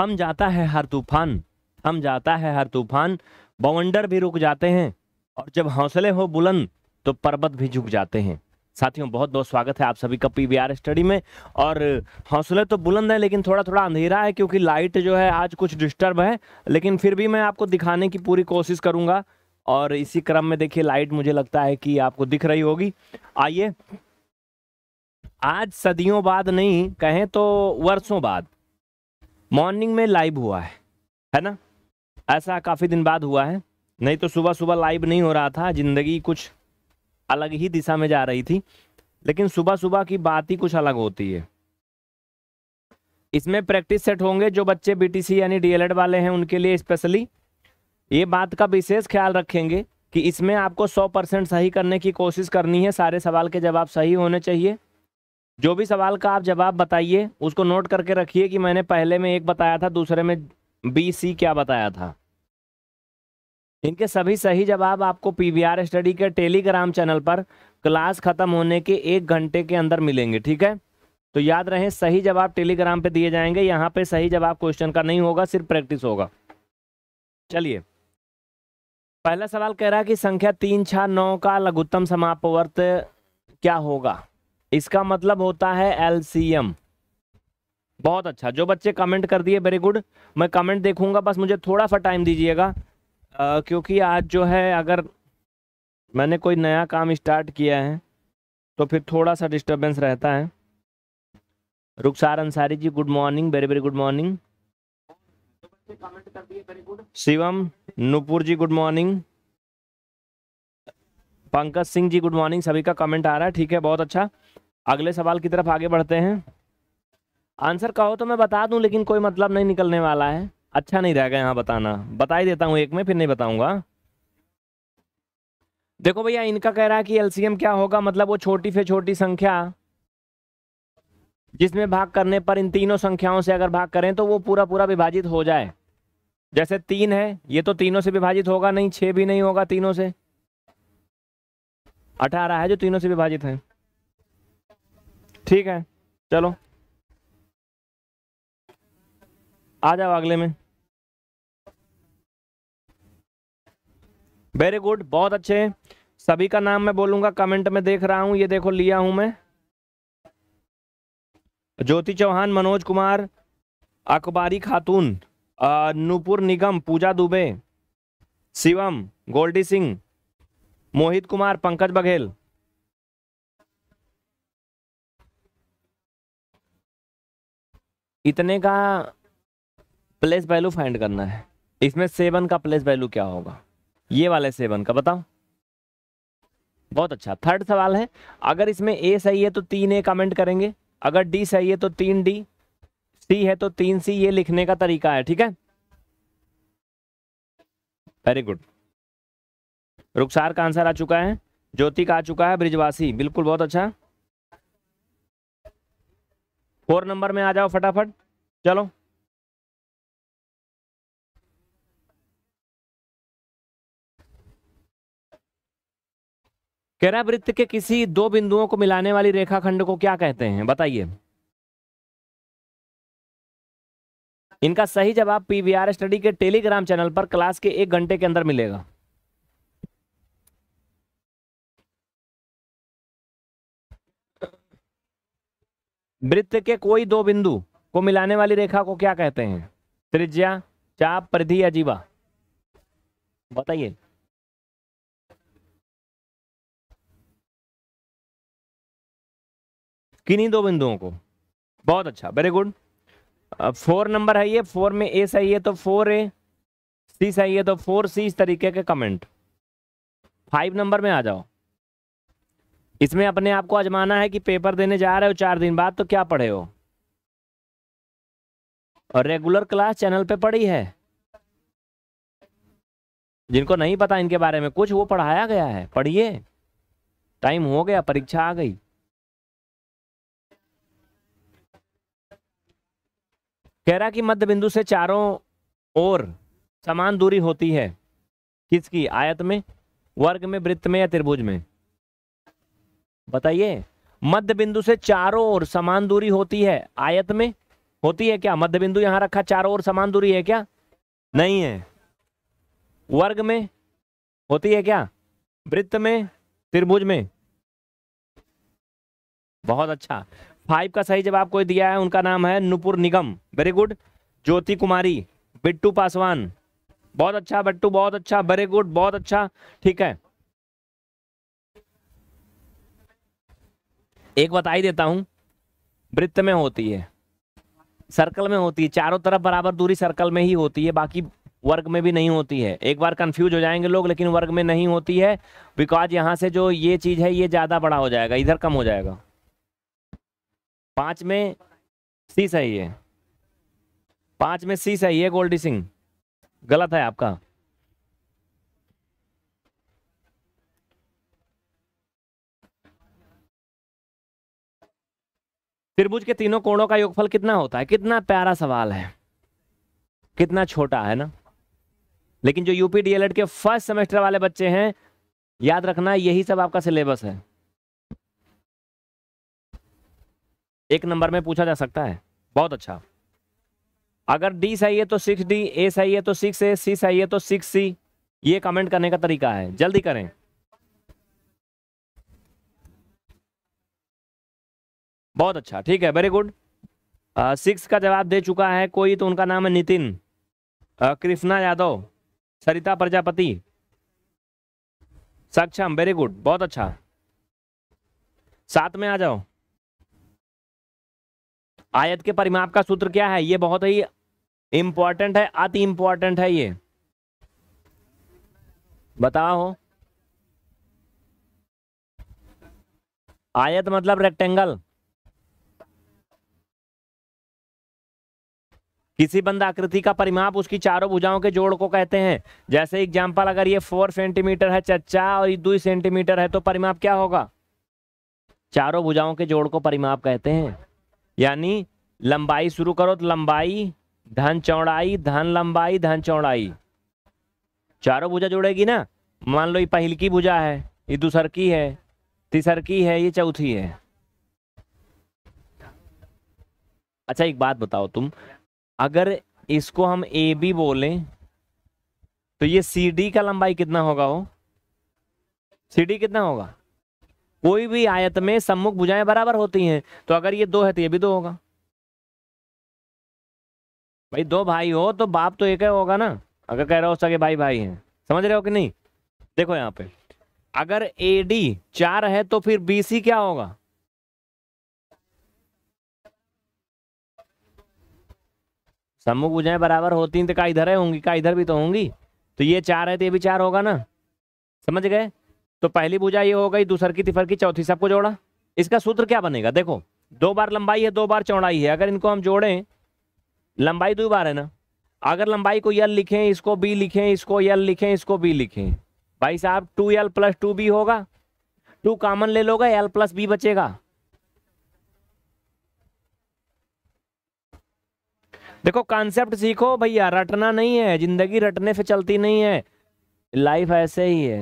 थम जाता है हर तूफान थम जाता है हर तूफान बवंडर भी रुक जाते हैं और जब हौसले हो बुलंद तो पर्वत भी झुक जाते हैं साथियों बहुत बहुत स्वागत है आप सभी का पी स्टडी में और हौसले तो बुलंद है लेकिन थोड़ा थोड़ा अंधेरा है क्योंकि लाइट जो है आज कुछ डिस्टर्ब है लेकिन फिर भी मैं आपको दिखाने की पूरी कोशिश करूंगा और इसी क्रम में देखिए लाइट मुझे लगता है कि आपको दिख रही होगी आइए आज सदियों बाद नहीं कहें तो वर्षों बाद मॉर्निंग में लाइव हुआ है है ना ऐसा काफ़ी दिन बाद हुआ है नहीं तो सुबह सुबह लाइव नहीं हो रहा था ज़िंदगी कुछ अलग ही दिशा में जा रही थी लेकिन सुबह सुबह की बात ही कुछ अलग होती है इसमें प्रैक्टिस सेट होंगे जो बच्चे बीटीसी यानी डीएलएड वाले हैं उनके लिए स्पेशली ये बात का विशेष ख्याल रखेंगे कि इसमें आपको 100 परसेंट सही करने की कोशिश करनी है सारे सवाल के जवाब सही होने चाहिए जो भी सवाल का आप जवाब बताइए उसको नोट करके रखिए कि मैंने पहले में एक बताया था दूसरे में बी सी क्या बताया था इनके सभी सही जवाब आपको पीवीआर स्टडी के टेलीग्राम चैनल पर क्लास खत्म होने के एक घंटे के अंदर मिलेंगे ठीक है तो याद रहे सही जवाब टेलीग्राम पे दिए जाएंगे यहाँ पे सही जवाब क्वेश्चन का नहीं होगा सिर्फ प्रैक्टिस होगा चलिए पहला सवाल कह रहा है कि संख्या तीन छः नौ का लघुत्तम समाप्त क्या होगा इसका मतलब होता है एलसीएम बहुत अच्छा जो बच्चे कमेंट कर दिए वेरी गुड मैं कमेंट देखूंगा बस मुझे थोड़ा सा टाइम दीजिएगा क्योंकि आज जो है अगर मैंने कोई नया काम स्टार्ट किया है तो फिर थोड़ा सा डिस्टर्बेंस रहता है Rukhsar Ansari ji good morning very very good morning Shivam Nupur ji good morning Pankaj Singh ji good morning सभी का कमेंट आ रहा है ठीक है बहुत अच्छा अगले सवाल की तरफ आगे बढ़ते हैं आंसर कहो तो मैं बता दूं लेकिन कोई मतलब नहीं निकलने वाला है अच्छा नहीं रहेगा यहाँ बताना बता ही देता हूँ एक में फिर नहीं बताऊंगा देखो भैया इनका कह रहा है कि एलसीएम क्या होगा मतलब वो छोटी से छोटी संख्या जिसमें भाग करने पर इन तीनों संख्याओं से अगर भाग करें तो वो पूरा पूरा विभाजित हो जाए जैसे तीन है ये तो तीनों से विभाजित होगा नहीं छह भी नहीं होगा तीनों से अठारह है जो तीनों से विभाजित है ठीक है चलो आ जाओ अगले में वेरी गुड बहुत अच्छे सभी का नाम मैं बोलूंगा कमेंट में देख रहा हूं ये देखो लिया हूं मैं ज्योति चौहान मनोज कुमार अकबारी खातून नूपुर निगम पूजा दुबे शिवम गोल्डी सिंह मोहित कुमार पंकज बघेल इतने का प्लेस वैल्यू फाइंड करना है इसमें सेवन का प्लेस वैल्यू क्या होगा ये वाले सेवन का बताओ बहुत अच्छा थर्ड सवाल है अगर इसमें ए सही है तो तीन ए कमेंट करेंगे अगर डी सही है तो तीन डी सी है तो तीन सी ये लिखने का तरीका है ठीक है वेरी गुड रुखसार का आंसर आ चुका है ज्योति का आ चुका है ब्रिजवासी बिल्कुल बहुत अच्छा फोर नंबर में आ जाओ फटाफट चलो केरा वृत्त के किसी दो बिंदुओं को मिलाने वाली रेखाखंड को क्या कहते हैं बताइए इनका सही जवाब पीवीआर स्टडी के टेलीग्राम चैनल पर क्लास के एक घंटे के अंदर मिलेगा वृत्त के कोई दो बिंदु को मिलाने वाली रेखा को क्या कहते हैं त्रिज्या चाप परिधि या जीवा बताइए किन्हीं दो बिंदुओं को बहुत अच्छा वेरी गुड फोर नंबर है ये फोर में ए सही है तो फोर ए सी सही है तो फोर सी इस तरीके के कमेंट फाइव नंबर में आ जाओ इसमें अपने आप को आजमाना है कि पेपर देने जा रहे हो चार दिन बाद तो क्या पढ़े हो और रेगुलर क्लास चैनल पे पढ़ी है जिनको नहीं पता इनके बारे में कुछ वो पढ़ाया गया है पढ़िए टाइम हो गया परीक्षा आ गई कह रहा कि मध्य बिंदु से चारों ओर समान दूरी होती है किसकी आयत में वर्ग में वृत्त में या त्रिभुज में बताइए मध्य बिंदु से चारों ओर समान दूरी होती है आयत में होती है क्या मध्य बिंदु यहां रखा चारों ओर समान दूरी है क्या नहीं है वर्ग में होती है क्या वृत्त में त्रिभुज में बहुत अच्छा फाइव का सही जवाब कोई दिया है उनका नाम है नुपुर निगम वेरी गुड ज्योति कुमारी बिट्टू पासवान बहुत अच्छा बट्टू बहुत अच्छा वेरी गुड बहुत अच्छा ठीक है एक बता ही देता हूं वृत्त में होती है सर्कल में होती है चारों तरफ बराबर दूरी सर्कल में ही होती है बाकी वर्ग में भी नहीं होती है एक बार कंफ्यूज हो जाएंगे लोग लेकिन वर्ग में नहीं होती है बिकॉज यहाँ से जो ये चीज़ है ये ज़्यादा बड़ा हो जाएगा इधर कम हो जाएगा पांच में सी सही है पांच में सी सही है गोल्डी सिंह गलत है आपका त्रिभुज के तीनों कोणों का योगफल कितना होता है कितना प्यारा सवाल है कितना छोटा है ना लेकिन जो यूपी डीएलएड के फर्स्ट सेमेस्टर वाले बच्चे हैं याद रखना यही सब आपका सिलेबस है एक नंबर में पूछा जा सकता है बहुत अच्छा अगर डी सही है तो सिक्स डी ए सही है तो सिक्स ए सी सही है तो सिक्स सी ये कमेंट करने का तरीका है जल्दी करें बहुत अच्छा ठीक है वेरी गुड सिक्स का जवाब दे चुका है कोई तो उनका नाम है नितिन कृष्णा यादव सरिता प्रजापति सक्षम वेरी गुड बहुत अच्छा साथ में आ जाओ आयत के परिमाप का सूत्र क्या है ये बहुत ही इंपॉर्टेंट है अति इंपॉर्टेंट है ये बताओ आयत मतलब रेक्टेंगल किसी बंद आकृति का परिमाप उसकी चारों भुजाओं के जोड़ को कहते हैं जैसे एग्जाम्पल अगर ये फोर सेंटीमीटर है चच्चा और ये दो सेंटीमीटर है तो परिमाप क्या होगा चारों भुजाओं के जोड़ को परिमाप कहते हैं यानी लंबाई शुरू करो तो लंबाई धन चौड़ाई धन लंबाई धन चौड़ाई चारों भुजा जोड़ेगी ना मान लो ये पहल की भुजा है ये दूसर की है तीसर की है ये चौथी है अच्छा एक बात बताओ तुम अगर इसको हम ए बी बोलें तो ये सी डी का लंबाई कितना होगा वो सी डी कितना होगा कोई भी आयत में सम्मुख भुजाएं बराबर होती हैं तो अगर ये दो है तो ये भी दो होगा भाई दो भाई हो तो बाप तो एक ही होगा ना अगर कह रहे हो सके भाई भाई हैं समझ रहे हो कि नहीं देखो यहाँ पे अगर ए डी चार है तो फिर बी सी क्या होगा सम्मुख भुजाएं बराबर होती हैं तो का इधर है होंगी का इधर भी तो होंगी तो ये चार है तो ये भी चार होगा ना समझ गए तो पहली भुजा ये हो गई दूसर की तिफर की चौथी सबको जोड़ा इसका सूत्र क्या बनेगा देखो दो बार लंबाई है दो बार चौड़ाई है अगर इनको हम जोड़ें लंबाई दो बार है ना अगर लंबाई को यल लिखें इसको बी लिखें इसको यल लिखें इसको बी लिखें भाई साहब two L plus two B होगा टू कॉमन ले लोगे एल प्लस बी बचेगा देखो कॉन्सेप्ट सीखो भैया रटना नहीं है जिंदगी रटने से चलती नहीं है लाइफ ऐसे ही है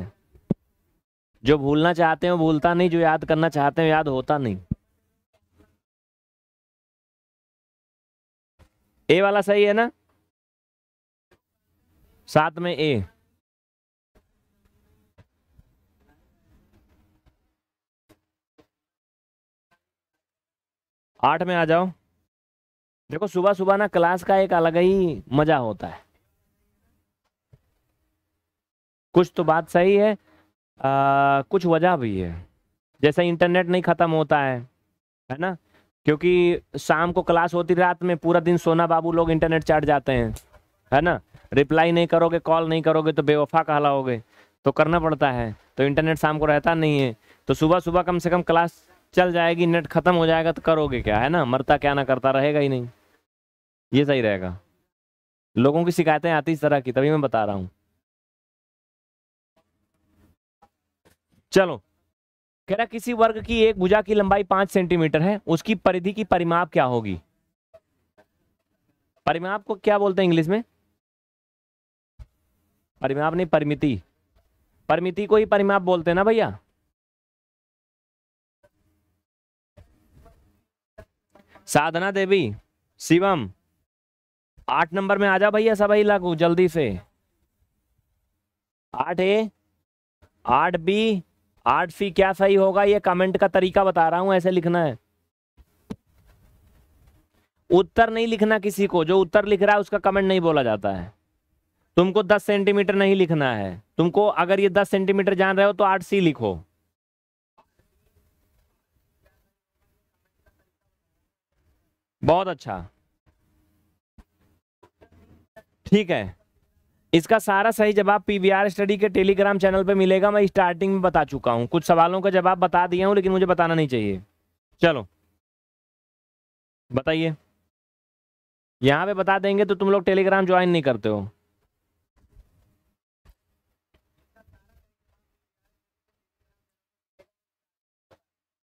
जो भूलना चाहते हो भूलता नहीं जो याद करना चाहते हो याद होता नहीं ए वाला सही है ना साथ में ए आठ में आ जाओ देखो सुबह सुबह ना क्लास का एक अलग ही मजा होता है कुछ तो बात सही है आ, कुछ वजह भी है जैसे इंटरनेट नहीं ख़त्म होता है है ना क्योंकि शाम को क्लास होती रात में पूरा दिन सोना बाबू लोग इंटरनेट चाट जाते हैं है ना रिप्लाई नहीं करोगे कॉल नहीं करोगे तो बेवफा कहलाओगे तो करना पड़ता है तो इंटरनेट शाम को रहता नहीं है तो सुबह सुबह कम से कम क्लास चल जाएगी नेट खत्म हो जाएगा तो करोगे क्या है ना मरता क्या ना करता रहेगा ही नहीं ये सही रहेगा लोगों की शिकायतें आती इस तरह की तभी मैं बता रहा हूं चलो कह रहा किसी वर्ग की एक भुजा की लंबाई पांच सेंटीमीटर है उसकी परिधि की परिमाप क्या होगी परिमाप को क्या बोलते हैं इंग्लिश में परिमाप नहीं परिमिति परिमिति को ही परिमाप बोलते हैं ना भैया साधना देवी शिवम आठ नंबर में आ जा भैया सबाई लागू जल्दी से आठ ए आठ बी आठ सी क्या सही होगा ये कमेंट का तरीका बता रहा हूं ऐसे लिखना है उत्तर नहीं लिखना किसी को जो उत्तर लिख रहा है उसका कमेंट नहीं बोला जाता है तुमको दस सेंटीमीटर नहीं लिखना है तुमको अगर ये दस सेंटीमीटर जान रहे हो तो आठ सी लिखो बहुत अच्छा ठीक है इसका सारा सही जवाब पीवीआर स्टडी के टेलीग्राम चैनल पे मिलेगा मैं स्टार्टिंग में बता चुका हूं कुछ सवालों का जवाब बता दिया हूं लेकिन मुझे बताना नहीं चाहिए चलो बताइए यहां पे बता देंगे तो तुम लोग टेलीग्राम ज्वाइन नहीं करते हो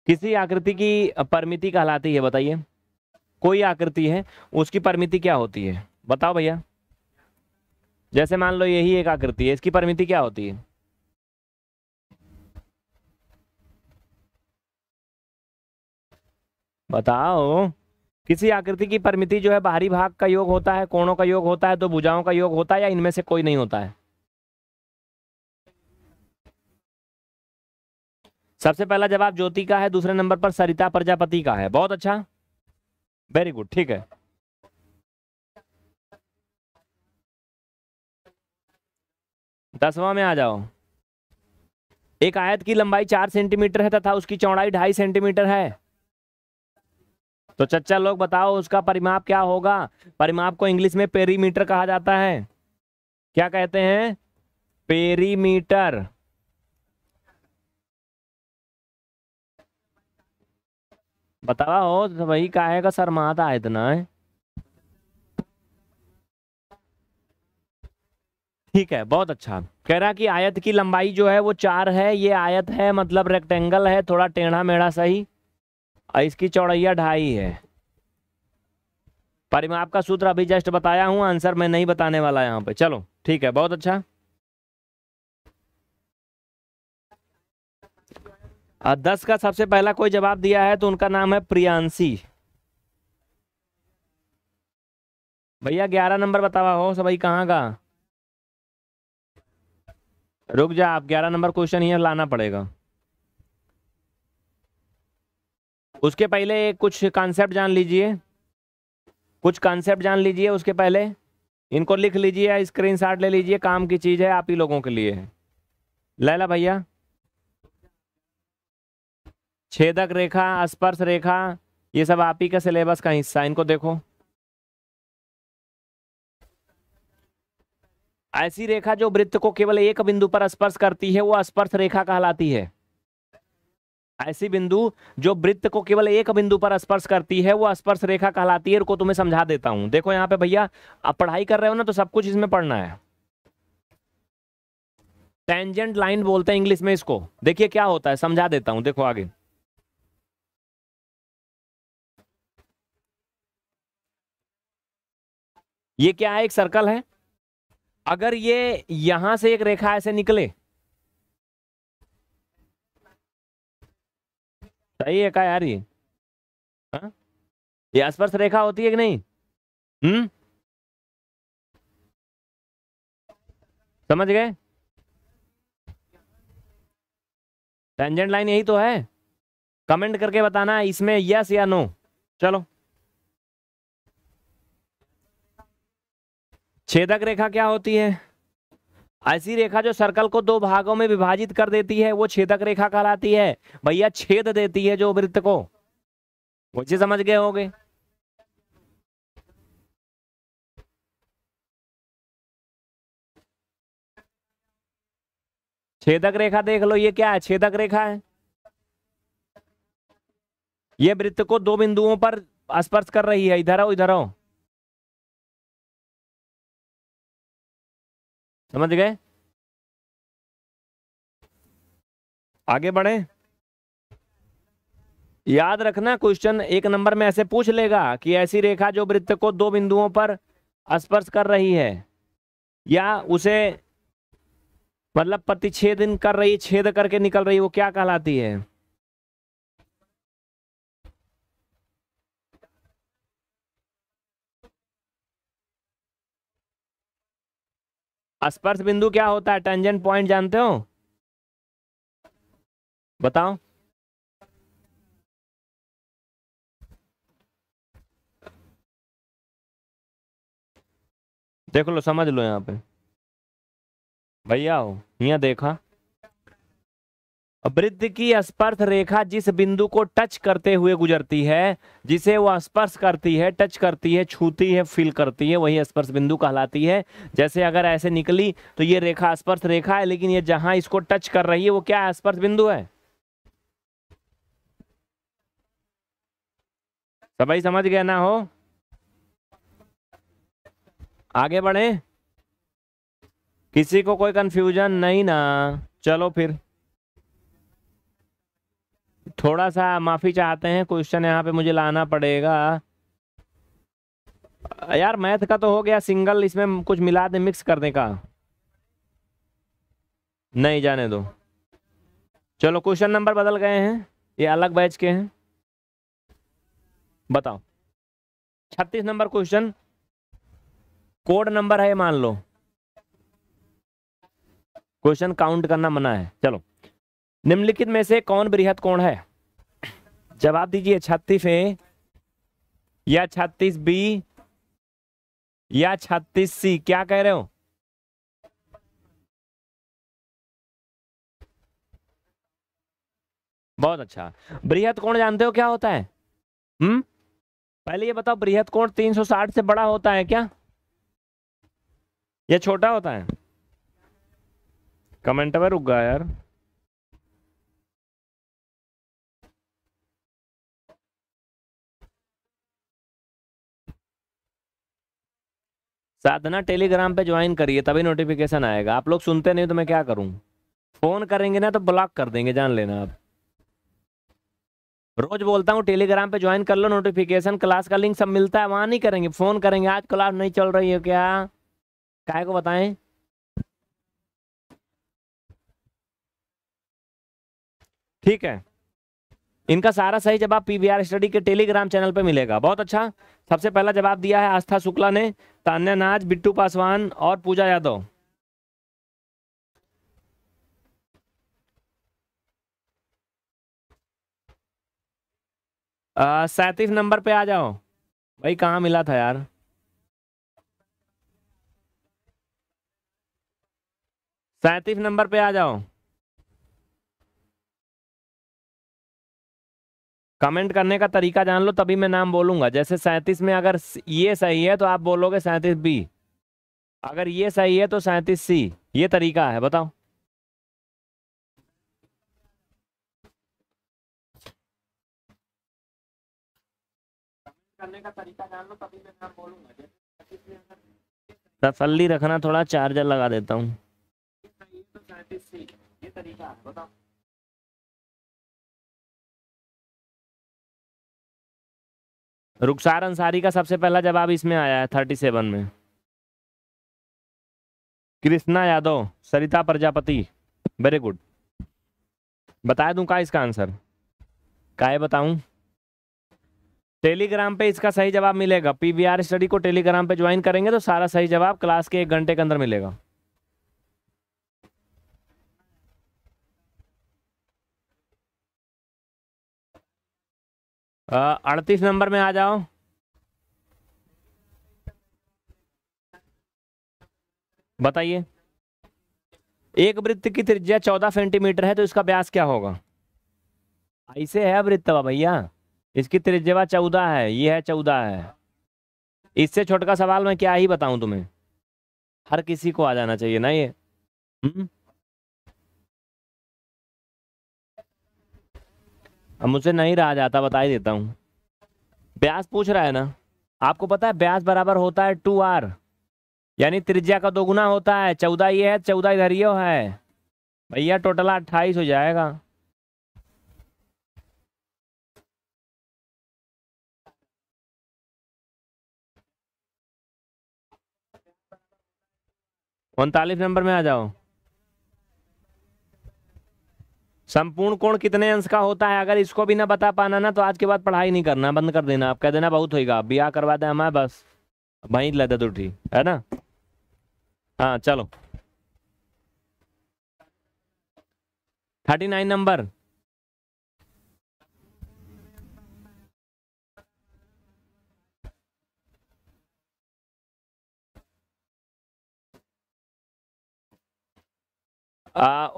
किसी आकृति की परमिति कहलाती है बताइए कोई आकृति है उसकी परमिति क्या होती है बताओ भैया जैसे मान लो यही एक आकृति है इसकी परमिति क्या होती है बताओ किसी आकृति की परमिति जो है बाहरी भाग का योग होता है कोणों का योग होता है दो भुजाओं का योग होता है या इनमें से कोई नहीं होता है सबसे पहला जवाब ज्योति का है दूसरे नंबर पर सरिता प्रजापति का है बहुत अच्छा वेरी गुड ठीक है दसवां में आ जाओ एक आयत की लंबाई चार सेंटीमीटर है तथा उसकी चौड़ाई ढाई सेंटीमीटर है तो चच्चा लोग बताओ उसका परिमाप क्या होगा परिमाप को इंग्लिश में पेरीमीटर कहा जाता है क्या कहते हैं पेरीमीटर बतावा हो तो भाई काहे का शर्माता है इतना है ठीक है बहुत अच्छा कह रहा कि आयत की लंबाई जो है वो चार है ये आयत है मतलब रेक्टेंगल है थोड़ा टेढ़ा मेढ़ा सही और इसकी चौड़ैया ढाई है परिमाप का सूत्र अभी जस्ट बताया हूँ आंसर मैं नहीं बताने वाला यहाँ पे चलो ठीक है बहुत अच्छा और दस का सबसे पहला कोई जवाब दिया है तो उनका नाम है प्रियांशी भैया ग्यारह नंबर बतावा हो सब कहाँ का रुक जा आप ग्यारह नंबर क्वेश्चन ही लाना पड़ेगा उसके पहले कुछ कॉन्सेप्ट जान लीजिए कुछ कॉन्सेप्ट जान लीजिए उसके पहले इनको लिख लीजिए स्क्रीनशॉट ले लीजिए काम की चीज़ है आप ही लोगों के लिए लैला भैया छेदक रेखा स्पर्श रेखा ये सब आप ही का सिलेबस का हिस्सा इनको देखो ऐसी रेखा जो वृत्त को केवल एक बिंदु पर स्पर्श करती है वो स्पर्श रेखा कहलाती है ऐसी बिंदु जो वृत्त को केवल एक बिंदु पर स्पर्श करती है वो स्पर्श रेखा कहलाती है को तुम्हें समझा देता हूं देखो यहाँ पे भैया आप पढ़ाई कर रहे हो ना तो सब कुछ इसमें पढ़ना है टेंजेंट लाइन बोलते हैं इंग्लिश में इसको देखिए क्या होता है समझा देता हूं देखो आगे ये क्या है एक सर्कल है अगर ये यहां से एक रेखा ऐसे निकले सही है क्या यार ये हा? ये स्पर्श रेखा होती है कि नहीं हम्म समझ गए टेंजेंट लाइन यही तो है कमेंट करके बताना इसमें यस या नो चलो छेदक रेखा क्या होती है ऐसी रेखा जो सर्कल को दो भागों में विभाजित कर देती है वो छेदक रेखा कहलाती है भैया छेद देती है जो वृत्त को मुझे समझ गए होंगे छेदक रेखा देख लो ये क्या है छेदक रेखा है ये वृत्त को दो बिंदुओं पर स्पर्श कर रही है इधर आओ इधर आओ समझ गए आगे बढ़े याद रखना क्वेश्चन एक नंबर में ऐसे पूछ लेगा कि ऐसी रेखा जो वृत्त को दो बिंदुओं पर स्पर्श कर रही है या उसे मतलब प्रतिच्छेदन कर रही छेद करके निकल रही वो क्या कहलाती है स्पर्श बिंदु क्या होता है टेंजेंट पॉइंट जानते हो बताओ देख लो समझ लो यहां पे भैया हो यहां देखा वृद्ध की स्पर्श रेखा जिस बिंदु को टच करते हुए गुजरती है जिसे वह स्पर्श करती है टच करती है छूती है फील करती है वही स्पर्श बिंदु कहलाती है जैसे अगर ऐसे निकली तो ये रेखा स्पर्श रेखा है लेकिन ये जहां इसको टच कर रही है वो क्या स्पर्श बिंदु है सभी समझ गया ना हो आगे बढ़े किसी को कोई कंफ्यूजन नहीं ना चलो फिर थोड़ा सा माफ़ी चाहते हैं क्वेश्चन यहाँ पे मुझे लाना पड़ेगा यार मैथ का तो हो गया सिंगल इसमें कुछ मिला दें मिक्स करने का नहीं जाने दो चलो क्वेश्चन नंबर बदल गए हैं ये अलग बैच के हैं बताओ छत्तीस नंबर क्वेश्चन कोड नंबर है मान लो क्वेश्चन काउंट करना मना है चलो निम्नलिखित में से कौन बृहत कोण है जवाब दीजिए छत्तीस ए या छत्तीस बी या छत्तीस सी क्या कह रहे हो बहुत अच्छा बृहत कोण जानते हो क्या होता है हम्म पहले ये बताओ बृहत कोण 360 से बड़ा होता है क्या या छोटा होता है कमेंट में रुक गया यार साधना टेलीग्राम पे ज्वाइन करिए तभी नोटिफिकेशन आएगा आप लोग सुनते नहीं तो मैं क्या करूं फ़ोन करेंगे ना तो ब्लॉक कर देंगे जान लेना आप रोज बोलता हूँ टेलीग्राम पे ज्वाइन कर लो नोटिफिकेशन क्लास का लिंक सब मिलता है वहां नहीं करेंगे फ़ोन करेंगे आज क्लास नहीं चल रही है क्या काय को बताए ठीक है इनका सारा सही जवाब पीवीआर स्टडी के टेलीग्राम चैनल पे मिलेगा बहुत अच्छा सबसे पहला जवाब दिया है आस्था शुक्ला ने तान्या नाज बिट्टू पासवान और पूजा यादव सैतीस नंबर पे आ जाओ भाई कहाँ मिला था यार सैतीस नंबर पे आ जाओ कमेंट करने का तरीका जान लो तभी मैं नाम बोलूंगा जैसे सैंतीस में अगर ये सही है तो आप बोलोगे सैंतीस बी अगर ये सही है तो सैंतीस सी ये तरीका है बताओ तसली रखना थोड़ा चार्जर लगा देता हूँ तो सैंतीस सी ये तरीका है बताओ रुखसार अंसारी का सबसे पहला जवाब इसमें आया है थर्टी सेवन में कृष्णा यादव सरिता प्रजापति वेरी गुड बता दूं का इसका आंसर काय बताऊं टेलीग्राम पे इसका सही जवाब मिलेगा पीवीआर स्टडी को टेलीग्राम पे ज्वाइन करेंगे तो सारा सही जवाब क्लास के एक घंटे के अंदर मिलेगा अड़तीस नंबर में आ जाओ बताइए एक वृत्त की त्रिज्या चौदह सेंटीमीटर है तो इसका व्यास क्या होगा ऐसे है वृत्तवा भैया इसकी त्रिज्या चौदह है ये है चौदह है इससे छोटका सवाल मैं क्या ही बताऊं तुम्हें हर किसी को आ जाना चाहिए ना ये हुँ? हम्म? अब मुझसे नहीं रहा जाता बता ही देता हूँ ब्यास पूछ रहा है ना आपको पता है ब्यास बराबर होता है टू आर यानी त्रिज्या का दोगुना होता है चौदह ये है चौदह इधर ये है भैया टोटल अट्ठाईस हो जाएगा उनतालीस नंबर में आ जाओ संपूर्ण कोण कितने अंश का होता है अगर इसको भी ना बता पाना ना तो आज के बाद पढ़ाई नहीं करना बंद कर देना आप कह देना बहुत होगा ब्याह करवा दे हमारे बस वहीं लेते उठी है ना हाँ चलो थर्टी नाइन नंबर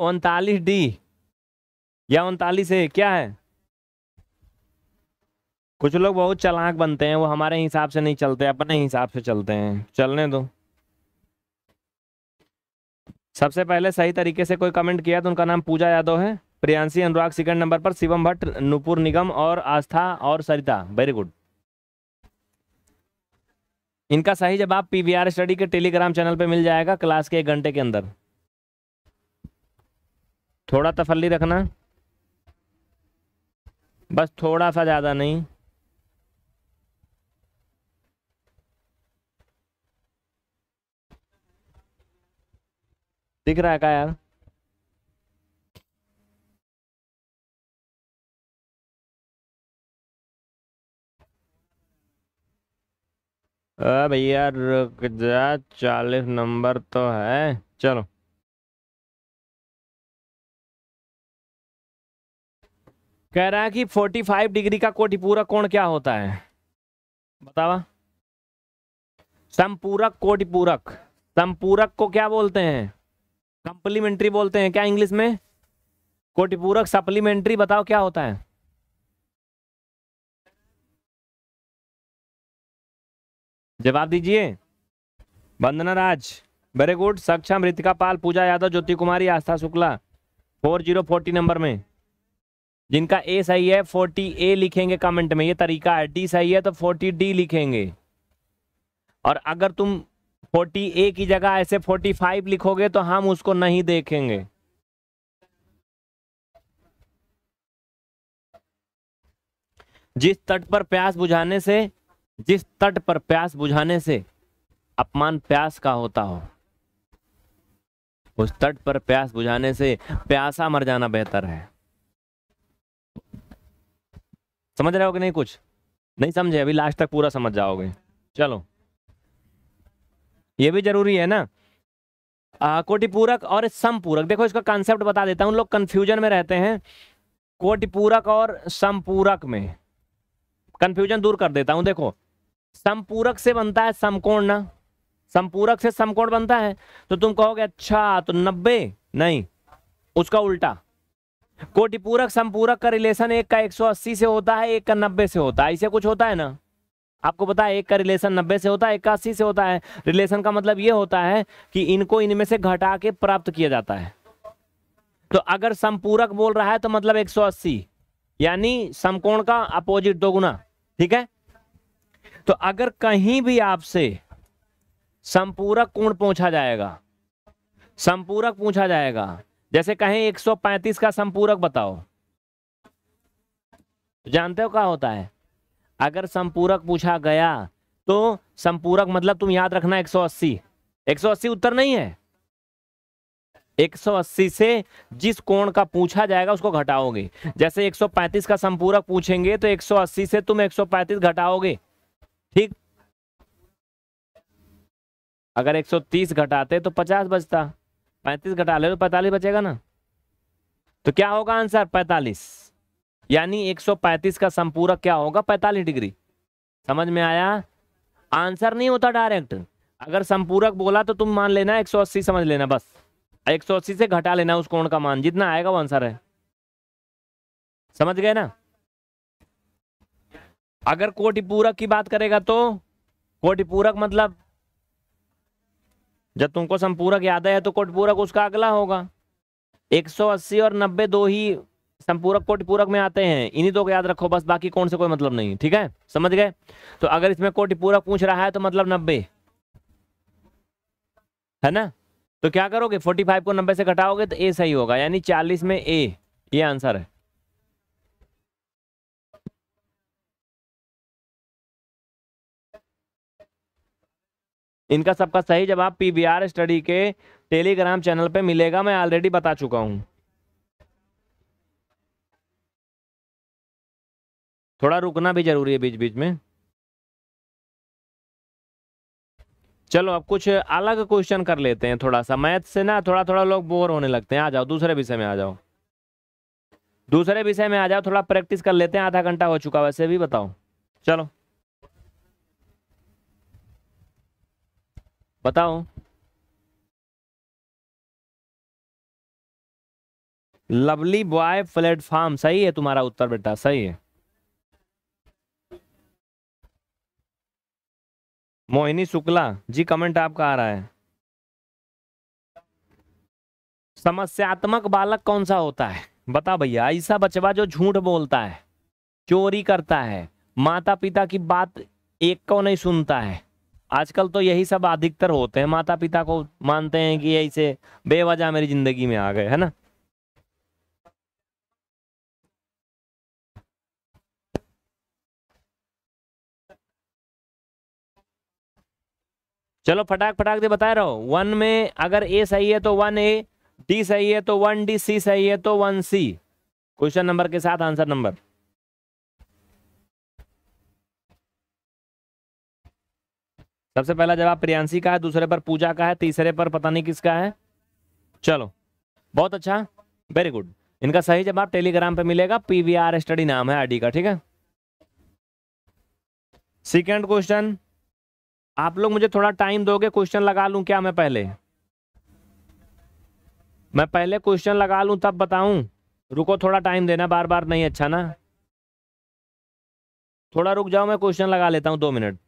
उनतालीस डी या उनतालीस है क्या है कुछ लोग बहुत चलाक बनते हैं वो हमारे हिसाब से नहीं चलते अपने हिसाब से चलते हैं चलने दो सबसे पहले सही तरीके से कोई कमेंट किया तो उनका नाम पूजा यादव है प्रियांशी अनुराग सेकंड नंबर पर शिवम भट्ट नुपुर निगम और आस्था और सरिता वेरी गुड इनका सही जवाब पीवीआर स्टडी के टेलीग्राम चैनल पे मिल जाएगा क्लास के एक घंटे के अंदर थोड़ा तफल्ली रखना बस थोड़ा सा ज़्यादा नहीं दिख रहा है क्या यार भैया रुक जा चालीस नंबर तो है चलो कह रहा है कि 45 डिग्री का कोटिपूरक कोण क्या होता है बतावा संपूरक पूरक संपूरक को क्या बोलते हैं कंप्लीमेंट्री बोलते हैं क्या इंग्लिश में कोटिपूरक सप्लीमेंट्री बताओ क्या होता है जवाब दीजिए वंदना राज very good Saksham Ritika Pal Pooja Yadav Jyoti Kumari Astha Shukla four zero forty number में जिनका ए सही है फोर्टी ए लिखेंगे कमेंट में ये तरीका है डी सही है तो फोर्टी डी लिखेंगे और अगर तुम फोर्टी ए की जगह ऐसे फोर्टी फाइव लिखोगे तो हम उसको नहीं देखेंगे जिस तट पर प्यास बुझाने से जिस तट पर प्यास बुझाने से अपमान प्यास का होता हो उस तट पर प्यास बुझाने से प्यासा मर जाना बेहतर है समझ रहे हो कि नहीं कुछ नहीं समझे अभी लास्ट तक पूरा समझ जाओगे चलो ये भी जरूरी है ना कोटिपूरक और समपूरक देखो इसका कॉन्सेप्ट बता देता हूँ लोग कंफ्यूजन में रहते हैं कोटिपूरक और समपूरक में कंफ्यूजन दूर कर देता हूं देखो समपूरक से बनता है समकोण ना संपूरक से समकोण बनता है तो तुम कहोगे अच्छा तो नब्बे नहीं उसका उल्टा कोटिपूरक संपूरक का रिलेशन एक का 180 से होता है एक का नब्बे से होता है ऐसे कुछ होता है ना आपको पता है एक का रिलेशन नब्बे से होता है एक का अस्सी से होता है रिलेशन का मतलब ये होता है कि इनको इनमें से घटा के प्राप्त किया जाता है तो अगर संपूरक बोल रहा है तो मतलब 180 यानी समकोण का अपोजिट दोगुना ठीक है तो अगर कहीं भी आपसे संपूरक कोण पूछा जाएगा संपूरक पूछा जाएगा जैसे कहें 135 का संपूरक बताओ तो जानते हो क्या होता है अगर संपूरक पूछा गया तो संपूरक मतलब तुम याद रखना 180 180 उत्तर नहीं है 180 से जिस कोण का पूछा जाएगा उसको घटाओगे जैसे 135 का संपूरक पूछेंगे तो 180 से तुम 135 घटाओगे ठीक अगर 130 घटाते तो 50 बचता पैंतीस घटा ले तो पैंतालीस बचेगा ना तो क्या होगा आंसर पैंतालीस यानी 135 का संपूरक क्या होगा पैंतालीस डिग्री समझ में आया आंसर नहीं होता डायरेक्ट अगर संपूरक बोला तो तुम मान लेना 180 समझ लेना बस 180 से घटा लेना उस कोण का मान जितना आएगा वो आंसर है समझ गए ना अगर कोटिपूरक की बात करेगा तो कोटिपूरक मतलब जब तुमको संपूरक याद है तो कोटपूरक उसका अगला होगा 180 और 90 दो ही संपूरक कोटिपूरक में आते हैं इन्हीं दो को याद रखो बस बाकी कौन से कोई मतलब नहीं ठीक है समझ गए तो अगर इसमें कोटिपूरक पूछ रहा है तो मतलब नब्बे है ना तो क्या करोगे 45 को 90 से घटाओगे तो ए सही होगा यानी 40 में ए ये आंसर है इनका सबका सही जवाब आर स्टडी के टेलीग्राम चैनल पे मिलेगा मैं ऑलरेडी बता चुका हूं थोड़ा रुकना भी जरूरी है बीच बीच में चलो अब कुछ अलग क्वेश्चन कर लेते हैं थोड़ा सा मैथ से ना थोड़ा थोड़ा लोग बोर होने लगते हैं आ जाओ दूसरे विषय में आ जाओ दूसरे विषय में आ जाओ थोड़ा प्रैक्टिस कर लेते हैं आधा घंटा हो चुका वैसे भी बताओ चलो बताओ लवली बॉय प्लेटफॉर्म सही है तुम्हारा उत्तर बेटा सही है मोहिनी शुक्ला जी कमेंट आपका आ रहा है समस्यात्मक बालक कौन सा होता है बता भैया ऐसा बचवा जो झूठ बोलता है चोरी करता है माता पिता की बात एक को नहीं सुनता है आजकल तो यही सब अधिकतर होते हैं माता पिता को मानते हैं कि यही से बेवजह मेरी जिंदगी में आ गए है ना चलो फटाक फटाक दे बता रहा वन में अगर ए सही है तो वन ए डी सही है तो वन डी सी सही है तो वन सी क्वेश्चन नंबर के साथ आंसर नंबर सबसे पहला जवाब प्रियांशी का है दूसरे पर पूजा का है तीसरे पर पता नहीं किसका है चलो बहुत अच्छा वेरी गुड इनका सही जवाब टेलीग्राम पे मिलेगा पीवीआर स्टडी नाम है आईडी का ठीक है सेकंड क्वेश्चन आप लोग मुझे थोड़ा टाइम दोगे क्वेश्चन लगा लूं क्या मैं पहले मैं पहले क्वेश्चन लगा लूं तब बताऊं रुको थोड़ा टाइम देना बार बार नहीं अच्छा ना थोड़ा रुक जाओ मैं क्वेश्चन लगा लेता हूं दो मिनट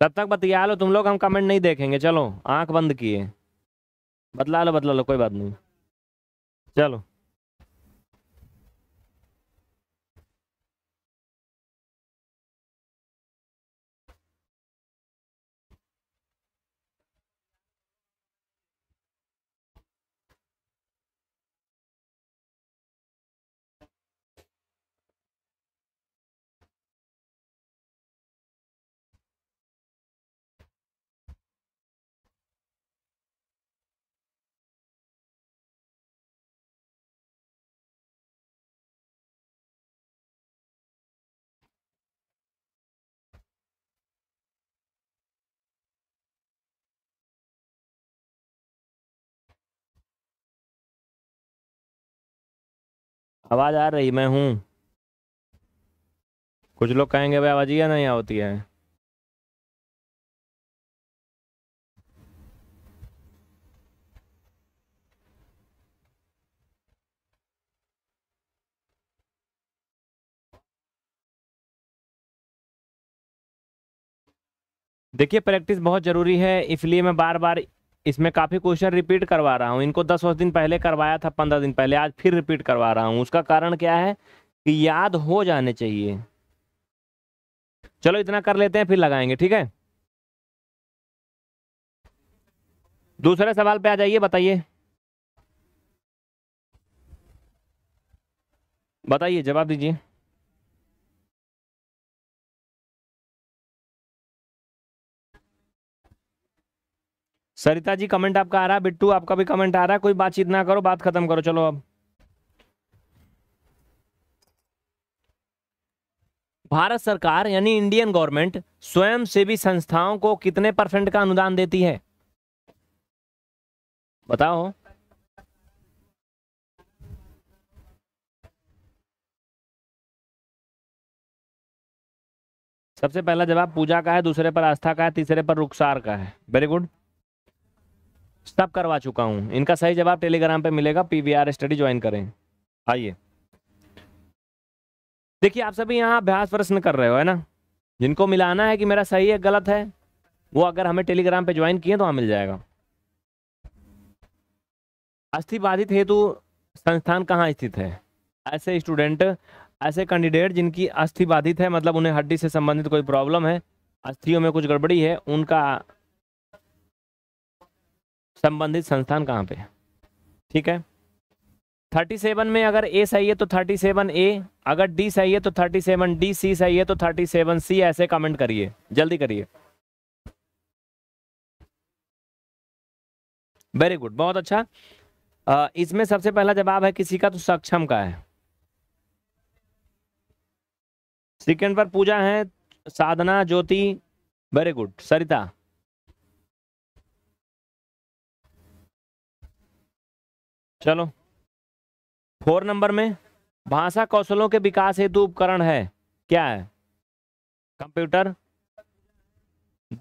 तब तक बतिया लो तुम लोग हम कमेंट नहीं देखेंगे चलो आंख बंद किए बतला लो बतला लो कोई बात नहीं चलो आवाज़ आ रही मैं हूँ कुछ लोग कहेंगे भाई आवाज़ या नहीं होती है देखिए प्रैक्टिस बहुत ज़रूरी है इसलिए मैं बार बार इसमें काफ़ी क्वेश्चन रिपीट करवा रहा हूँ इनको दस दिन पहले करवाया था पंद्रह दिन पहले आज फिर रिपीट करवा रहा हूँ उसका कारण क्या है कि याद हो जाने चाहिए चलो इतना कर लेते हैं फिर लगाएंगे ठीक है दूसरे सवाल पे आ जाइए बताइए बताइए जवाब दीजिए सरिता जी कमेंट आपका आ रहा है बिट्टू आपका भी कमेंट आ रहा है कोई बातचीत ना करो बात खत्म करो चलो अब भारत सरकार यानी इंडियन गवर्नमेंट स्वयं सेवी संस्थाओं को कितने परसेंट का अनुदान देती है बताओ सबसे पहला जवाब पूजा का है दूसरे पर आस्था का है तीसरे पर रुखसार का है वेरी गुड सब करवा चुका हूँ इनका सही जवाब टेलीग्राम पे मिलेगा पीवीआर स्टडी ज्वाइन करें आइए देखिए आप सभी यहाँ अभ्यास प्रश्न कर रहे हो है ना जिनको मिलाना है कि मेरा सही है गलत है वो अगर हमें टेलीग्राम पे ज्वाइन किए तो वहाँ मिल जाएगा अस्थि बाधित हेतु संस्थान कहाँ स्थित है ऐसे स्टूडेंट ऐसे कैंडिडेट जिनकी अस्थि बाधित है मतलब उन्हें हड्डी से संबंधित कोई प्रॉब्लम है अस्थियों में कुछ गड़बड़ी है उनका संबंधित संस्थान कहाँ पे ठीक है थर्टी सेवन में अगर ए सही है तो थर्टी सेवन ए अगर डी सही है तो थर्टी सेवन डी सी सही है तो थर्टी सेवन सी ऐसे कमेंट करिए जल्दी करिए वेरी गुड बहुत अच्छा इसमें सबसे पहला जवाब है किसी का तो सक्षम का है सेकेंड पर पूजा है साधना ज्योति वेरी गुड सरिता चलो फोर नंबर में भाषा कौशलों के विकास हेतु उपकरण है क्या है कंप्यूटर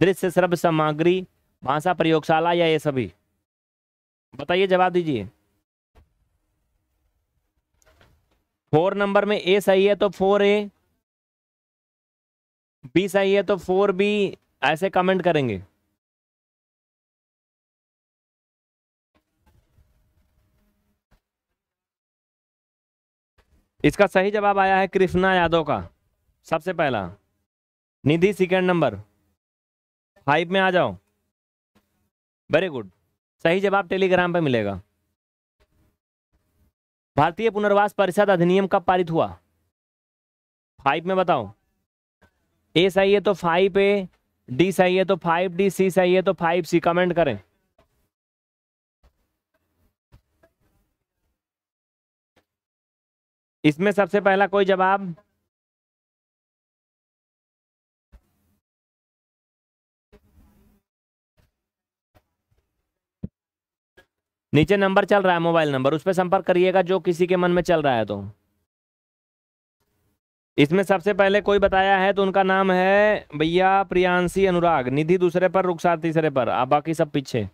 दृश्य श्रव्य सामग्री भाषा प्रयोगशाला या ये सभी बताइए जवाब दीजिए फोर नंबर में ए सही है तो फोर ए बी सही है तो फोर बी ऐसे कमेंट करेंगे इसका सही जवाब आया है कृष्णा यादव का सबसे पहला निधि सेकेंड नंबर फाइव में आ जाओ वेरी गुड सही जवाब टेलीग्राम पर मिलेगा भारतीय पुनर्वास परिषद अधिनियम कब पारित हुआ फाइव में बताओ ए सही है तो फाइव ए डी सही है तो फाइव डी सी सही है तो फाइव सी कमेंट करें इसमें सबसे पहला कोई जवाब नीचे नंबर चल रहा है मोबाइल नंबर उस पर संपर्क करिएगा जो किसी के मन में चल रहा है तो इसमें सबसे पहले कोई बताया है तो उनका नाम है भैया प्रियांशी अनुराग निधि दूसरे पर रुखसार तीसरे पर आप बाकी सब पीछे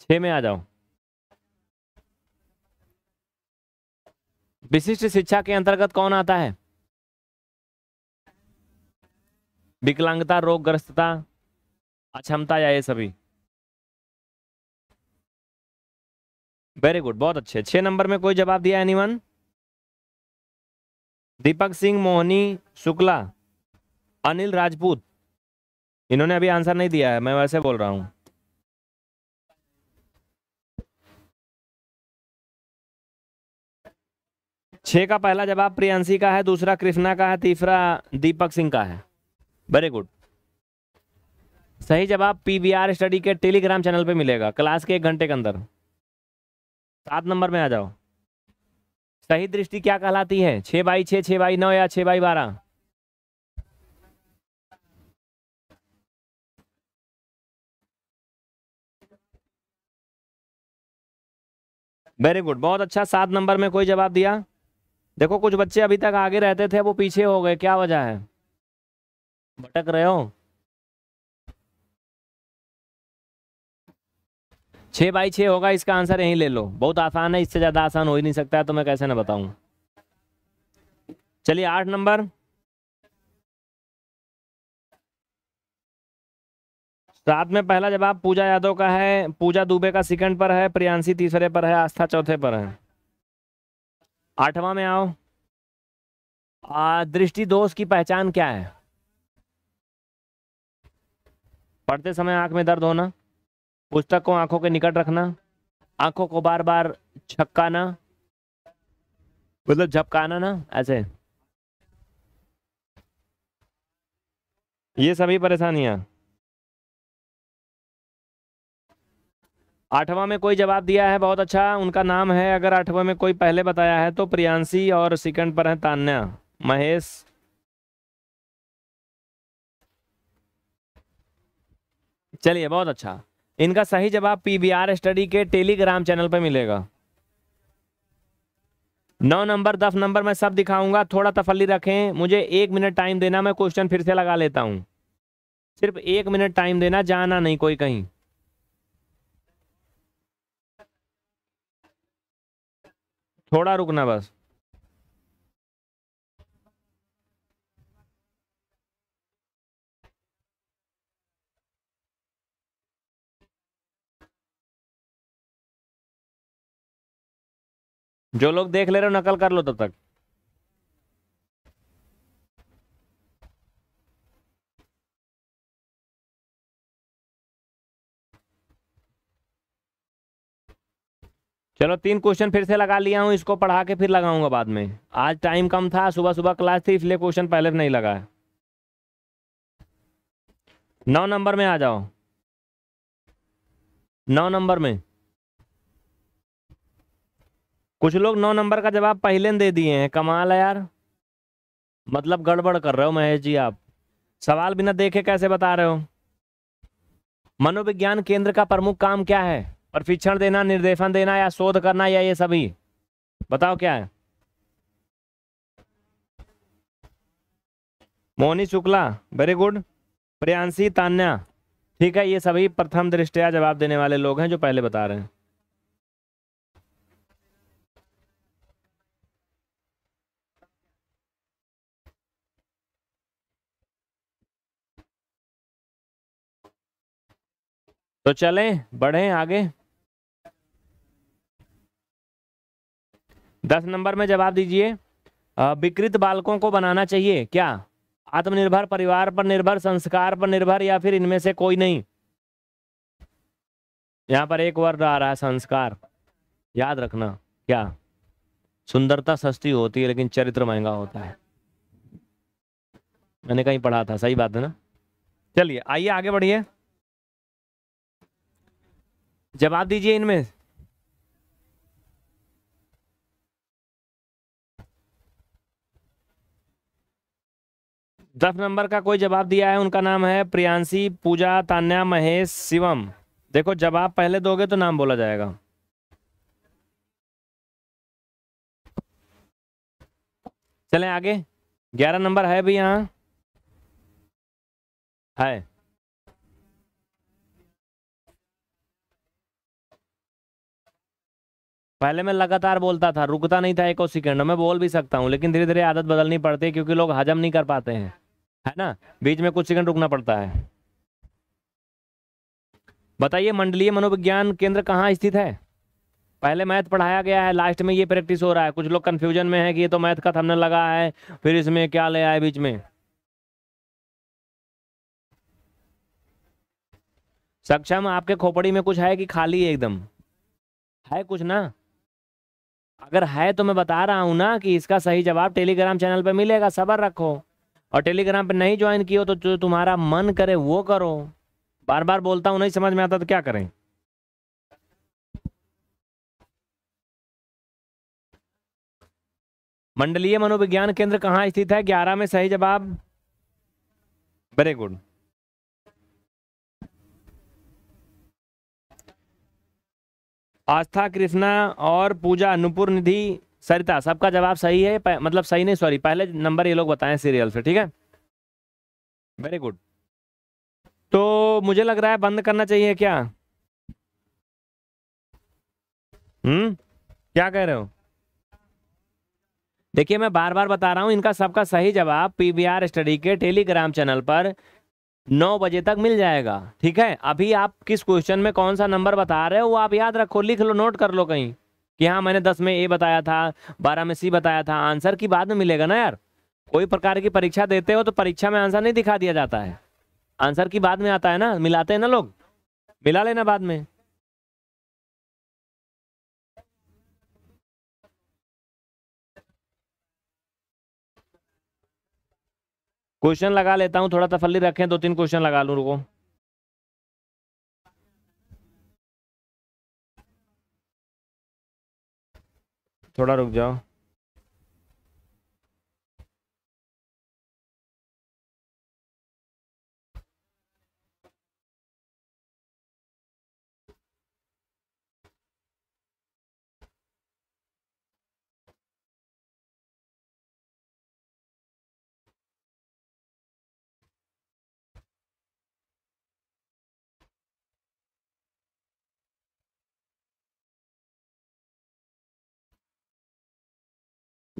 छ में आ जाओ विशिष्ट शिक्षा के अंतर्गत कौन आता है विकलांगता रोगग्रस्तता अक्षमता या ये सभी वेरी गुड बहुत अच्छे छह नंबर में कोई जवाब दिया एनीवन दीपक सिंह मोहनी शुक्ला अनिल राजपूत इन्होंने अभी आंसर नहीं दिया है मैं वैसे बोल रहा हूं छः का पहला जवाब प्रियांशी का है दूसरा कृष्णा का है तीसरा दीपक सिंह का है वेरी गुड सही जवाब आर स्टडी के टेलीग्राम चैनल पे मिलेगा क्लास के एक घंटे के अंदर सात नंबर में आ जाओ सही दृष्टि क्या कहलाती है छः बाई छः छः बाई नौ या छः बाई बारह वेरी गुड बहुत अच्छा सात नंबर में कोई जवाब दिया देखो कुछ बच्चे अभी तक आगे रहते थे वो पीछे हो गए क्या वजह है भटक रहे हो छः बाई छः होगा इसका आंसर यहीं ले लो बहुत आसान है इससे ज़्यादा आसान हो ही नहीं सकता है तो मैं कैसे ना बताऊं चलिए आठ नंबर रात में पहला जवाब पूजा यादव का है पूजा दुबे का सेकंड पर है प्रियांशी तीसरे पर है आस्था चौथे पर है आठवां में आओ दृष्टि दोष की पहचान क्या है पढ़ते समय आंख में दर्द होना पुस्तक को आंखों के निकट रखना आंखों को बार बार छक्काना मतलब झपकाना ना ऐसे ये सभी परेशानियां आठवां में कोई जवाब दिया है बहुत अच्छा उनका नाम है अगर आठवां में कोई पहले बताया है तो प्रियांशी और सेकंड पर है तान्या महेश चलिए बहुत अच्छा इनका सही जवाब पीबीआर स्टडी के टेलीग्राम चैनल पर मिलेगा नौ नंबर दस नंबर मैं सब दिखाऊंगा थोड़ा तफली रखें मुझे एक मिनट टाइम देना मैं क्वेश्चन फिर से लगा लेता हूँ सिर्फ एक मिनट टाइम देना जाना नहीं कोई कहीं थोड़ा रुकना बस जो लोग देख ले रहे हो नकल कर लो तब तक चलो तीन क्वेश्चन फिर से लगा लिया हूँ इसको पढ़ा के फिर लगाऊंगा बाद में आज टाइम कम था सुबह सुबह क्लास थी इसलिए क्वेश्चन पहले नहीं लगा है नौ नंबर में आ जाओ नौ नंबर में कुछ लोग नौ नंबर का जवाब पहले दे दिए हैं कमाल है यार मतलब गड़बड़ कर रहे हो महेश जी आप सवाल बिना देखे कैसे बता रहे हो मनोविज्ञान केंद्र का प्रमुख काम क्या है प्रशिक्षण देना निर्देशन देना या शोध करना या ये सभी बताओ क्या है मोहनी शुक्ला वेरी गुड प्रियांशी तान्या ठीक है ये सभी प्रथम दृष्टया जवाब देने वाले लोग हैं जो पहले बता रहे हैं तो चलें बढ़ें आगे दस नंबर में जवाब दीजिए विकृत बालकों को बनाना चाहिए क्या आत्मनिर्भर परिवार पर निर्भर संस्कार पर निर्भर या फिर इनमें से कोई नहीं यहाँ पर एक वर्ड आ रहा है संस्कार याद रखना क्या सुंदरता सस्ती होती है लेकिन चरित्र महंगा होता है मैंने कहीं पढ़ा था सही बात है ना चलिए आइए आगे बढ़िए जवाब दीजिए इनमें दस नंबर का कोई जवाब दिया है उनका नाम है प्रियांशी पूजा तान्या महेश शिवम देखो जवाब पहले दोगे तो नाम बोला जाएगा चले आगे ग्यारह नंबर है भी यहाँ है पहले मैं लगातार बोलता था रुकता नहीं था एक और सेकेंड में बोल भी सकता हूँ लेकिन धीरे धीरे आदत बदलनी पड़ती है क्योंकि लोग हजम नहीं कर पाते हैं है ना बीच में कुछ सेकंड रुकना पड़ता है बताइए मंडलीय मनोविज्ञान केंद्र कहाँ स्थित है पहले मैथ पढ़ाया गया है लास्ट में ये प्रैक्टिस हो रहा है कुछ लोग कंफ्यूजन में है कि ये तो मैथ का थमने लगा है फिर इसमें क्या ले आए बीच में सक्षम आपके खोपड़ी में कुछ है कि खाली है एकदम है कुछ ना अगर है तो मैं बता रहा हूं ना कि इसका सही जवाब टेलीग्राम चैनल पर मिलेगा सबर रखो और टेलीग्राम पे नहीं ज्वाइन किया तो जो तुम्हारा मन करे वो करो बार बार बोलता हूँ नहीं समझ में आता तो क्या करें मंडलीय मनोविज्ञान केंद्र कहाँ स्थित है ग्यारह में सही जवाब वेरी गुड आस्था कृष्णा और पूजा नुपुर निधि सरिता सबका जवाब सही है मतलब सही नहीं सॉरी पहले नंबर ये लोग बताएं सीरियल से ठीक है वेरी गुड तो मुझे लग रहा है बंद करना चाहिए क्या हम्म क्या कह रहे हो देखिए मैं बार बार बता रहा हूँ इनका सबका सही जवाब पीवीआर स्टडी के टेलीग्राम चैनल पर नौ बजे तक मिल जाएगा ठीक है अभी आप किस क्वेश्चन में कौन सा नंबर बता रहे हो वो आप याद रखो लिख लो नोट कर लो कहीं यहाँ मैंने दस में ए बताया था बारह में सी बताया था आंसर की बाद में मिलेगा ना यार कोई प्रकार की परीक्षा देते हो तो परीक्षा में आंसर नहीं दिखा दिया जाता है आंसर की बाद में आता है ना मिलाते हैं ना लोग मिला लेना बाद में क्वेश्चन लगा लेता हूँ थोड़ा तफली रखें दो तीन क्वेश्चन लगा लूँ रुको थोड़ा रुक जाओ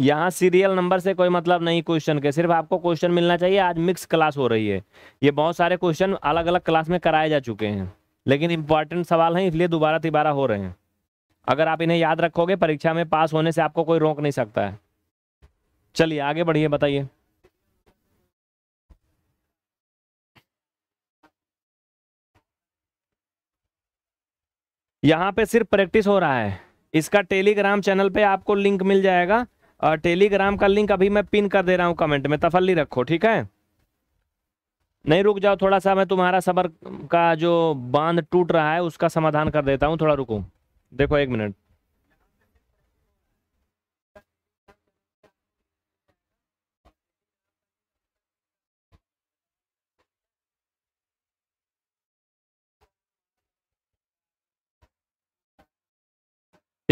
यहाँ सीरियल नंबर से कोई मतलब नहीं क्वेश्चन के सिर्फ आपको क्वेश्चन मिलना चाहिए आज मिक्स क्लास हो रही है ये बहुत सारे क्वेश्चन अलग अलग क्लास में कराए जा चुके हैं लेकिन इंपॉर्टेंट सवाल हैं इसलिए दोबारा तिबारा हो रहे हैं अगर आप इन्हें याद रखोगे परीक्षा में पास होने से आपको कोई रोक नहीं सकता है चलिए आगे बढ़िए बताइए यहाँ पे सिर्फ प्रैक्टिस हो रहा है इसका टेलीग्राम चैनल पे आपको लिंक मिल जाएगा और टेलीग्राम का लिंक अभी मैं पिन कर दे रहा हूँ कमेंट में तफल्ली रखो ठीक है नहीं रुक जाओ थोड़ा सा मैं तुम्हारा सबर का जो बांध टूट रहा है उसका समाधान कर देता हूँ थोड़ा रुको देखो एक मिनट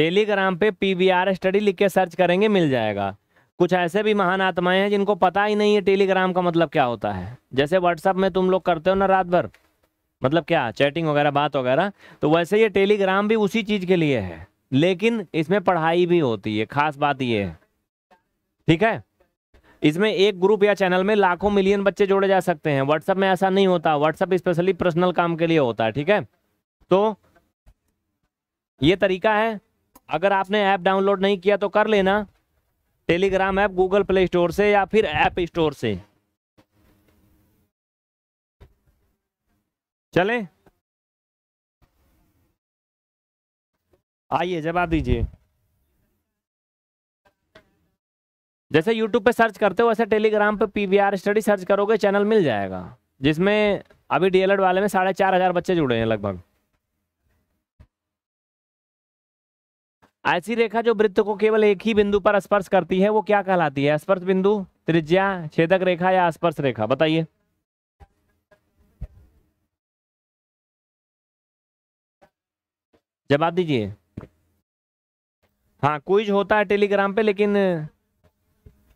टेलीग्राम पे पीवीआर स्टडी लिख के सर्च करेंगे मिल जाएगा कुछ ऐसे भी महान आत्माएं हैं जिनको पता ही नहीं है टेलीग्राम का मतलब क्या होता है जैसे व्हाट्सअप में तुम लोग करते हो ना रात भर मतलब क्या चैटिंग वगैरह बात वगैरह तो वैसे ये टेलीग्राम भी उसी चीज़ के लिए है लेकिन इसमें पढ़ाई भी होती है खास बात ये है ठीक है इसमें एक ग्रुप या चैनल में लाखों मिलियन बच्चे जोड़े जा सकते हैं व्हाट्सअप में ऐसा नहीं होता व्हाट्सअप स्पेशली पर्सनल काम के लिए होता है ठीक है तो ये तरीका है अगर आपने ऐप डाउनलोड नहीं किया तो कर लेना Telegram app Google Play Store से या फिर ऐप स्टोर से चले आइए जवाब दीजिए जैसे YouTube पे सर्च करते हो वैसे टेलीग्राम पे पीवीआर स्टडी सर्च करोगे चैनल मिल जाएगा जिसमें अभी डीएलएड वाले में साढ़े चार हजार बच्चे जुड़े हैं लगभग ऐसी रेखा जो वृत्त को केवल एक ही बिंदु पर स्पर्श करती है वो क्या कहलाती है स्पर्श बिंदु त्रिज्या छेदक रेखा या स्पर्श रेखा बताइए जवाब दीजिए हाँ क्विज होता है टेलीग्राम पे लेकिन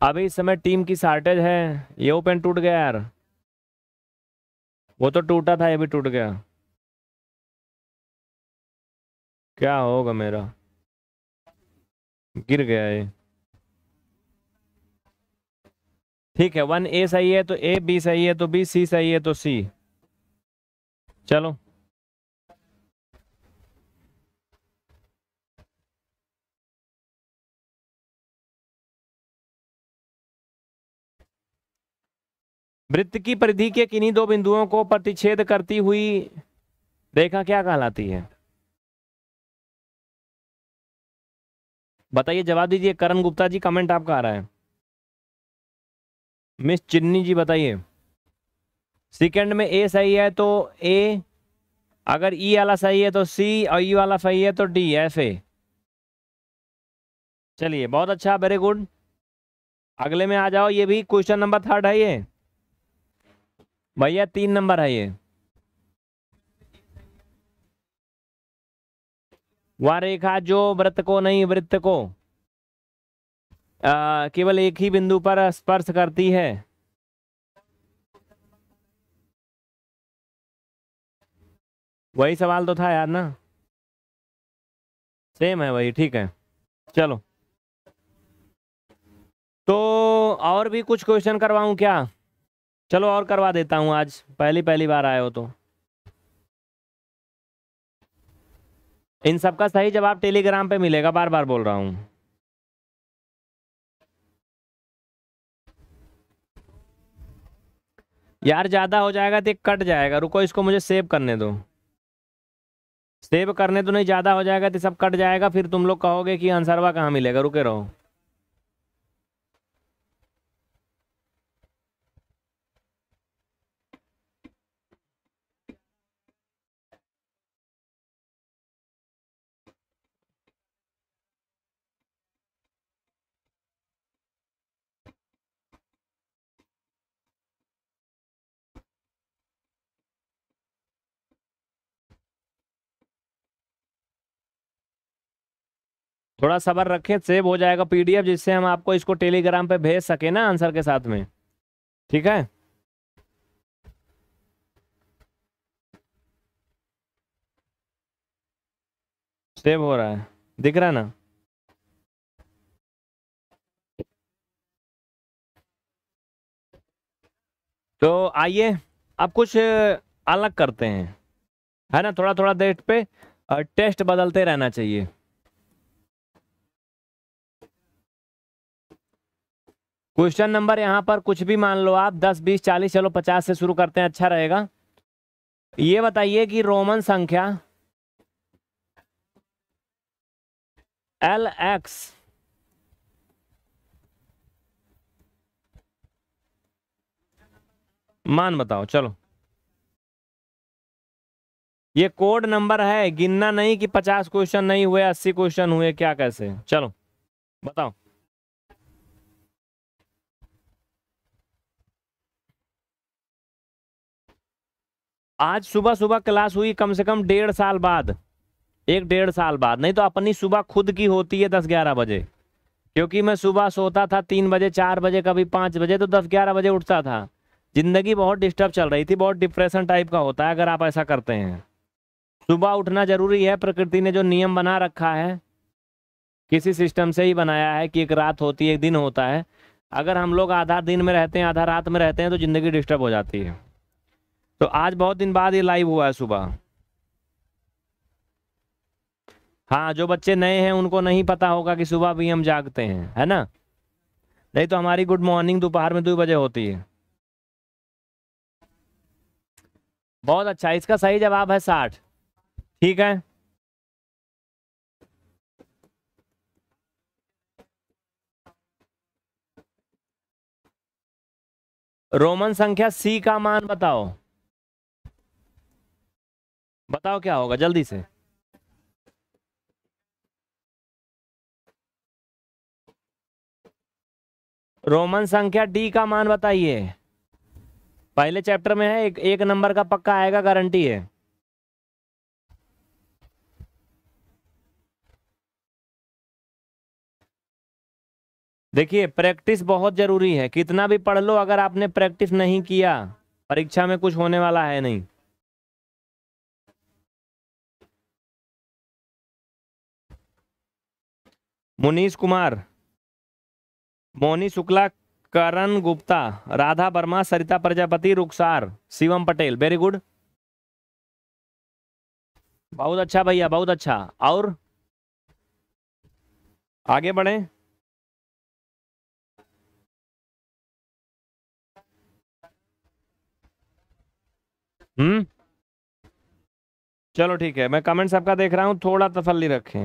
अभी इस समय टीम की शार्टेज है ये ओपन टूट गया यार वो तो टूटा था ये भी टूट गया क्या होगा मेरा गिर गया है ठीक है वन ए सही है तो ए बी सही है तो बी सी सही है तो सी चलो वृत्त की परिधि के किन्हीं दो बिंदुओं को प्रतिच्छेद करती हुई रेखा क्या कहलाती है बताइए जवाब दीजिए करण गुप्ता जी कमेंट आपका आ रहा है मिस चिन्नी जी बताइए सेकंड में ए सही है तो ए अगर ई e वाला सही है तो सी और ई e वाला सही है तो डी एफ ए चलिए बहुत अच्छा वेरी गुड अगले में आ जाओ ये भी क्वेश्चन नंबर थर्ड है ये भैया तीन नंबर है ये वह रेखा जो वृत्त को नहीं वृत्त को केवल एक ही बिंदु पर स्पर्श करती है वही सवाल तो था यार ना सेम है वही ठीक है चलो तो और भी कुछ क्वेश्चन करवाऊं क्या चलो और करवा देता हूं आज पहली पहली बार आए हो तो इन सबका सही जवाब टेलीग्राम पे मिलेगा बार बार बोल रहा हूं यार ज़्यादा हो जाएगा तो कट जाएगा रुको इसको मुझे सेव करने दो सेव करने तो नहीं ज़्यादा हो जाएगा तो सब कट जाएगा फिर तुम लोग कहोगे कि आंसरवा कहाँ मिलेगा रुके रहो थोड़ा सबर रखें सेव हो जाएगा पीडीएफ जिससे हम आपको इसको टेलीग्राम पे भेज सके ना आंसर के साथ में ठीक है सेव हो रहा है दिख रहा ना तो आइए अब कुछ अलग करते हैं है ना थोड़ा थोड़ा देर पे टेस्ट बदलते रहना चाहिए क्वेश्चन नंबर यहाँ पर कुछ भी मान लो आप दस बीस चालीस चलो पचास से शुरू करते हैं अच्छा रहेगा ये बताइए कि रोमन संख्या एल एक्स मान बताओ चलो ये कोड नंबर है गिनना नहीं कि पचास क्वेश्चन नहीं हुए अस्सी क्वेश्चन हुए क्या कैसे चलो बताओ आज सुबह सुबह क्लास हुई कम से कम डेढ़ साल बाद एक डेढ़ साल बाद नहीं तो अपनी सुबह खुद की होती है दस ग्यारह बजे क्योंकि मैं सुबह सोता था तीन बजे चार बजे कभी पाँच बजे तो दस ग्यारह बजे उठता था ज़िंदगी बहुत डिस्टर्ब चल रही थी बहुत डिप्रेशन टाइप का होता है अगर आप ऐसा करते हैं सुबह उठना ज़रूरी है प्रकृति ने जो नियम बना रखा है किसी सिस्टम से ही बनाया है कि एक रात होती है एक दिन होता है अगर हम लोग आधा दिन में रहते हैं आधा रात में रहते हैं तो ज़िंदगी डिस्टर्ब हो जाती है तो आज बहुत दिन बाद ये लाइव हुआ है सुबह हाँ जो बच्चे नए हैं उनको नहीं पता होगा कि सुबह भी हम जागते हैं है ना नहीं तो हमारी गुड मॉर्निंग दोपहर में दो बजे होती है बहुत अच्छा इसका सही जवाब है साठ ठीक है रोमन संख्या सी का मान बताओ बताओ क्या होगा जल्दी से रोमन संख्या डी का मान बताइए पहले चैप्टर में है एक, एक नंबर का पक्का आएगा गारंटी है देखिए प्रैक्टिस बहुत ज़रूरी है कितना भी पढ़ लो अगर आपने प्रैक्टिस नहीं किया परीक्षा में कुछ होने वाला है नहीं मुनीष कुमार मोनी शुक्ला करण गुप्ता राधा वर्मा सरिता प्रजापति रुखसार शिवम पटेल वेरी गुड बहुत अच्छा भैया बहुत अच्छा और आगे बढ़े हम्म चलो ठीक है मैं कमेंट्स आपका देख रहा हूं थोड़ा तसल्ली रखें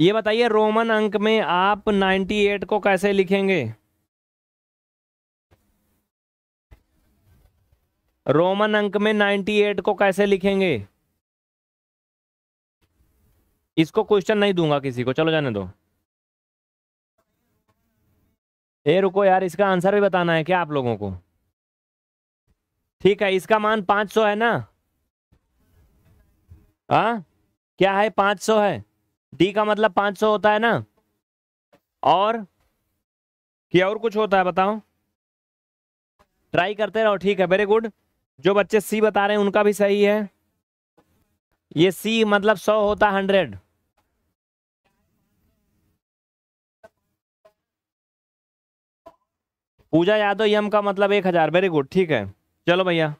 ये बताइए रोमन अंक में आप 98 को कैसे लिखेंगे रोमन अंक में 98 को कैसे लिखेंगे इसको क्वेश्चन नहीं दूंगा किसी को चलो जाने दो ए रुको यार इसका आंसर भी बताना है क्या आप लोगों को ठीक है इसका मान 500 है ना आ? हाँ? क्या है 500 है डी का मतलब पांच सौ होता है ना और क्या और कुछ होता है बताओ ट्राई करते रहो ठीक है वेरी गुड जो बच्चे सी बता रहे हैं उनका भी सही है ये सी मतलब सौ होता है हंड्रेड पूजा यादव यम का मतलब एक हजार वेरी गुड ठीक है चलो भैया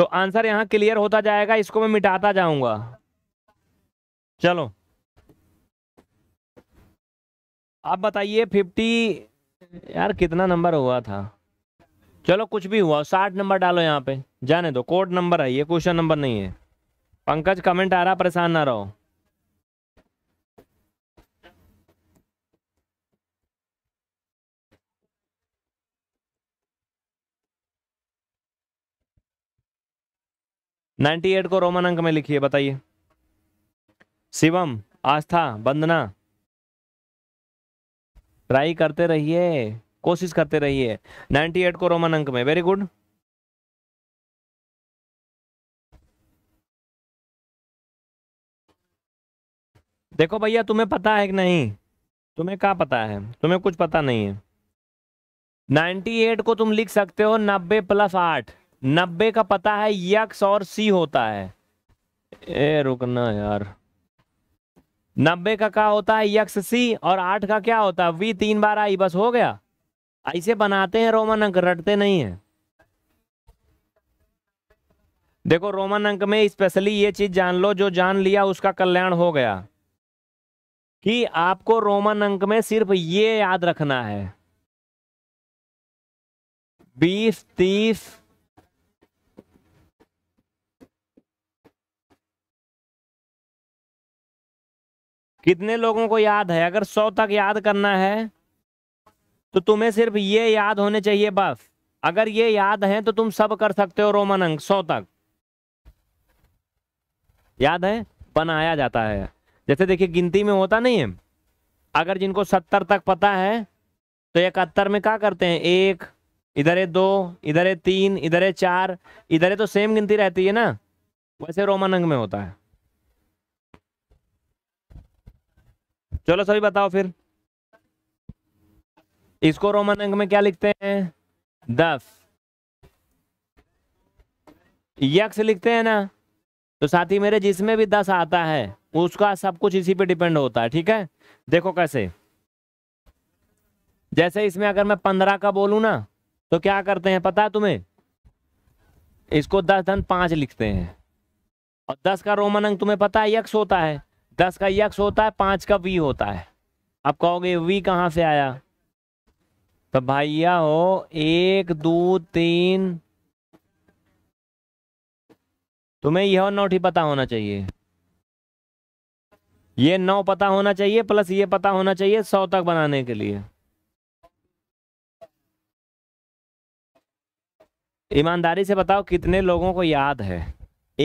तो आंसर यहाँ क्लियर होता जाएगा इसको मैं मिटाता जाऊंगा चलो आप बताइए फिफ्टी यार कितना नंबर हुआ था चलो कुछ भी हुआ साठ नंबर डालो यहाँ पे जाने दो कोड नंबर है ये क्वेश्चन नंबर नहीं है पंकज कमेंट आ रहा परेशान ना रहो नाइन्टी एट को रोमन अंक में लिखिए बताइए शिवम आस्था वंदना ट्राई करते रहिए कोशिश करते रहिए नाइन्टी एट को रोमन अंक में वेरी गुड देखो भैया तुम्हें पता है कि नहीं तुम्हें क्या पता है तुम्हें कुछ पता नहीं है नाइन्टी एट को तुम लिख सकते हो नब्बे प्लस आठ नब्बे का पता है यक्स और सी होता है ए रुकना यार नब्बे का क्या होता है यक्स सी और आठ का क्या होता है वी तीन बार आई बस हो गया ऐसे बनाते हैं रोमन अंक रटते नहीं है देखो रोमन अंक में स्पेशली ये चीज जान लो जो जान लिया उसका कल्याण हो गया कि आपको रोमन अंक में सिर्फ ये याद रखना है बीस तीस कितने लोगों को याद है अगर सौ तक याद करना है तो तुम्हें सिर्फ ये याद होने चाहिए बस अगर ये याद है तो तुम सब कर सकते हो रोमन अंक सौ तक याद है बनाया जाता है जैसे देखिए गिनती में होता नहीं है अगर जिनको सत्तर तक पता है तो इकहत्तर में क्या करते हैं एक इधर है दो इधर है तीन इधर है चार इधर है तो सेम गिनती रहती है ना वैसे रोमन अंक में होता है चलो सभी बताओ फिर इसको रोमन अंक में क्या लिखते हैं दस यक्ष लिखते हैं ना तो साथी मेरे जिसमें भी दस आता है उसका सब कुछ इसी पे डिपेंड होता है ठीक है देखो कैसे जैसे इसमें अगर मैं पंद्रह का बोलू ना तो क्या करते हैं पता है तुम्हें इसको दस धन पांच लिखते हैं और दस का रोमन अंक तुम्हें पता है यक्ष होता है दस का यक्ष होता है पांच का वी होता है अब कहोगे वी कहाँ से आया तो भैया हो एक दो तीन तुम्हें यह नौ ही पता होना चाहिए ये नौ पता होना चाहिए प्लस ये पता होना चाहिए सौ तक बनाने के लिए ईमानदारी से बताओ कितने लोगों को याद है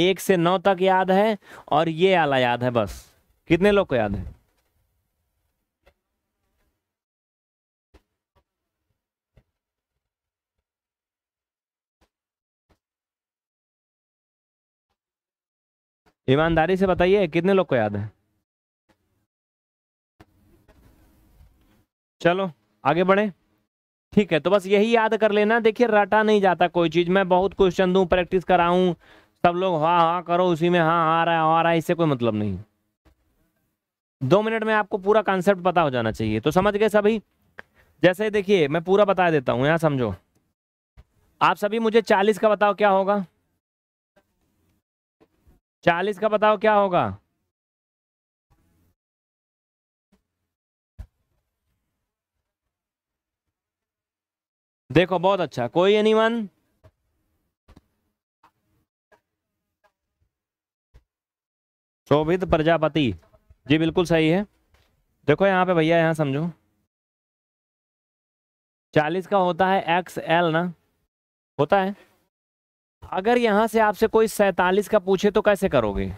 एक से नौ तक याद है और ये आला याद है बस कितने लोग को याद है ईमानदारी से बताइए कितने लोग को याद है चलो आगे बढ़े ठीक है तो बस यही याद कर लेना देखिए रटा नहीं जाता कोई चीज़ मैं बहुत क्वेश्चन दू प्रैक्टिस कराऊं सब लोग हाँ हाँ करो उसी में हाँ, हाँ आ रहा है हाँ, आ रहा है इससे कोई मतलब नहीं दो मिनट में आपको पूरा कॉन्सेप्ट पता हो जाना चाहिए तो समझ गए सभी जैसे देखिए मैं पूरा बता देता हूँ यहाँ समझो आप सभी मुझे चालीस का बताओ क्या होगा चालीस का बताओ क्या होगा देखो बहुत अच्छा कोई एनी वन शोभित प्रजापति जी बिल्कुल सही है देखो यहाँ पे भैया यहाँ समझो चालीस का होता है एक्स एल ना होता है अगर यहाँ से आपसे कोई सैतालीस का पूछे तो कैसे करोगे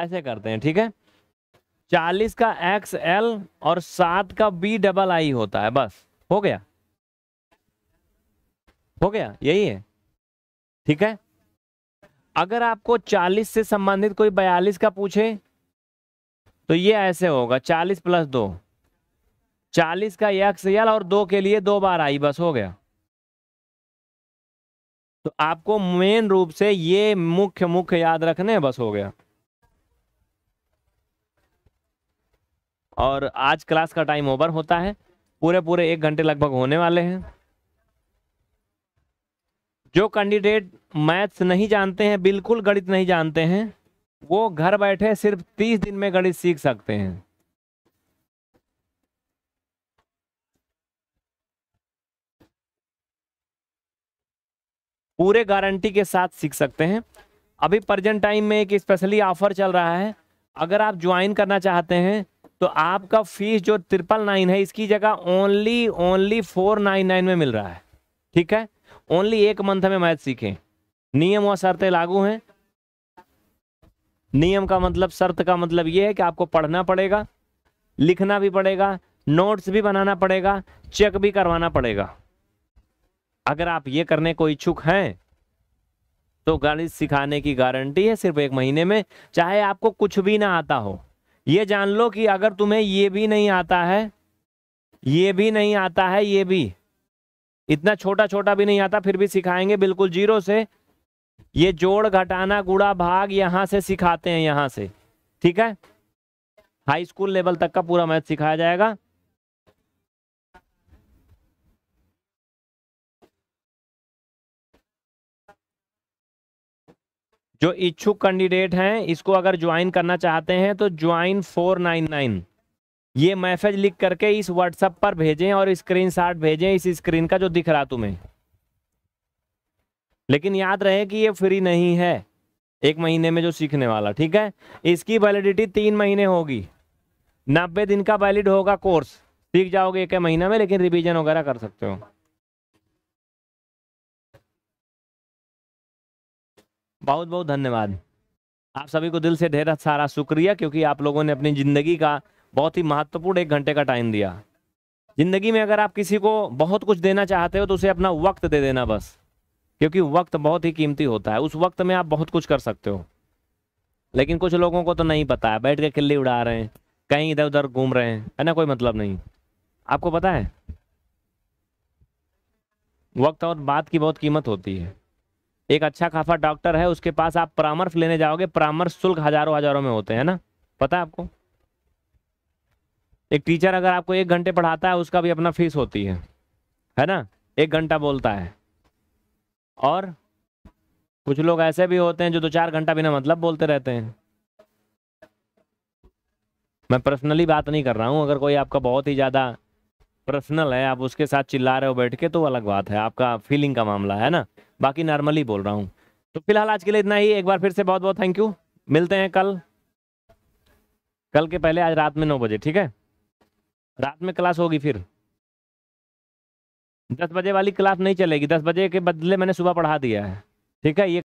ऐसे करते हैं ठीक है चालीस का एक्स एल और सात का बी डबल आई होता है बस हो गया हो गया यही है ठीक है अगर आपको 40 से संबंधित कोई 42 का पूछे तो ये ऐसे होगा 40 प्लस दो चालीस का यक्स यल और दो के लिए दो बार आई बस हो गया तो आपको मेन रूप से ये मुख्य मुख्य याद रखने बस हो गया और आज क्लास का टाइम ओवर होता है पूरे पूरे एक घंटे लगभग होने वाले हैं जो कैंडिडेट मैथ्स नहीं जानते हैं बिल्कुल गणित नहीं जानते हैं वो घर बैठे सिर्फ तीस दिन में गणित सीख सकते हैं पूरे गारंटी के साथ सीख सकते हैं अभी प्रेजेंट टाइम में एक स्पेशली ऑफर चल रहा है अगर आप ज्वाइन करना चाहते हैं तो आपका फीस जो ट्रिपल नाइन है इसकी जगह only only four nine nine में मिल रहा है ठीक है ओनली एक मंथ में मैथ सीखें नियम और शर्तें लागू हैं नियम का मतलब शर्त का मतलब ये है कि आपको पढ़ना पड़ेगा लिखना भी पड़ेगा नोट्स भी बनाना पड़ेगा चेक भी करवाना पड़ेगा अगर आप ये करने को इच्छुक हैं तो गणित सिखाने की गारंटी है सिर्फ एक महीने में चाहे आपको कुछ भी ना आता हो ये जान लो कि अगर तुम्हें ये भी नहीं आता है ये भी नहीं आता है ये भी इतना छोटा छोटा भी नहीं आता फिर भी सिखाएंगे बिल्कुल जीरो से ये जोड़ घटाना गुड़ा भाग यहाँ से सिखाते हैं यहाँ से ठीक है हाई स्कूल लेवल तक का पूरा मैथ सिखाया जाएगा जो इच्छुक कैंडिडेट हैं इसको अगर ज्वाइन करना चाहते हैं तो ज्वाइन फोर नाइन नाइन ये मैसेज लिख करके इस व्हाट्सएप पर भेजें और शॉट भेजें इस स्क्रीन का जो दिख रहा तुम्हें लेकिन याद रहे कि ये फ्री नहीं है एक महीने में जो सीखने वाला ठीक है इसकी वैलिडिटी तीन महीने होगी नब्बे दिन का वैलिड होगा कोर्स सीख जाओगे एक महीना में लेकिन रिवीजन वगैरह कर सकते हो बहुत बहुत धन्यवाद आप सभी को दिल से ढेर सारा शुक्रिया क्योंकि आप लोगों ने अपनी ज़िंदगी का बहुत ही महत्वपूर्ण एक घंटे का टाइम दिया ज़िंदगी में अगर आप किसी को बहुत कुछ देना चाहते हो तो उसे अपना वक्त दे देना बस क्योंकि वक्त बहुत ही कीमती होता है उस वक्त में आप बहुत कुछ कर सकते हो लेकिन कुछ लोगों को तो नहीं पता है बैठ के किल्ली उड़ा रहे हैं कहीं इधर उधर घूम रहे हैं है ना कोई मतलब नहीं आपको पता है वक्त और बात की बहुत कीमत होती है एक अच्छा खाफा डॉक्टर है उसके पास आप परामर्श लेने जाओगे परामर्श शुल्क हजारों हजारों में होते हैं ना पता है आपको एक टीचर अगर आपको एक घंटे पढ़ाता है उसका भी अपना फीस होती है है ना एक घंटा बोलता है और कुछ लोग ऐसे भी होते हैं जो दो चार घंटा बिना मतलब बोलते रहते हैं मैं पर्सनली बात नहीं कर रहा हूँ अगर कोई आपका बहुत ही ज़्यादा पर्सनल है आप उसके साथ चिल्ला रहे हो बैठ के तो अलग बात है आपका फीलिंग का मामला है ना बाकी नॉर्मली बोल रहा हूँ तो फिलहाल आज के लिए इतना ही एक बार फिर से बहुत बहुत थैंक यू मिलते हैं कल कल के पहले आज रात में नौ बजे ठीक है रात में क्लास होगी फिर दस बजे वाली क्लास नहीं चलेगी दस बजे के बदले मैंने सुबह पढ़ा दिया है ठीक है ये